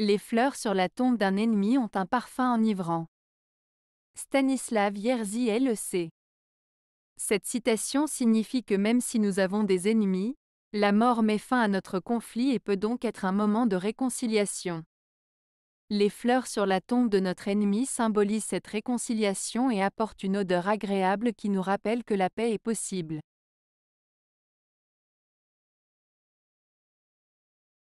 Les fleurs sur la tombe d'un ennemi ont un parfum enivrant. Stanislav Yerzy LEC. Cette citation signifie que même si nous avons des ennemis, la mort met fin à notre conflit et peut donc être un moment de réconciliation. Les fleurs sur la tombe de notre ennemi symbolisent cette réconciliation et apportent une odeur agréable qui nous rappelle que la paix est possible.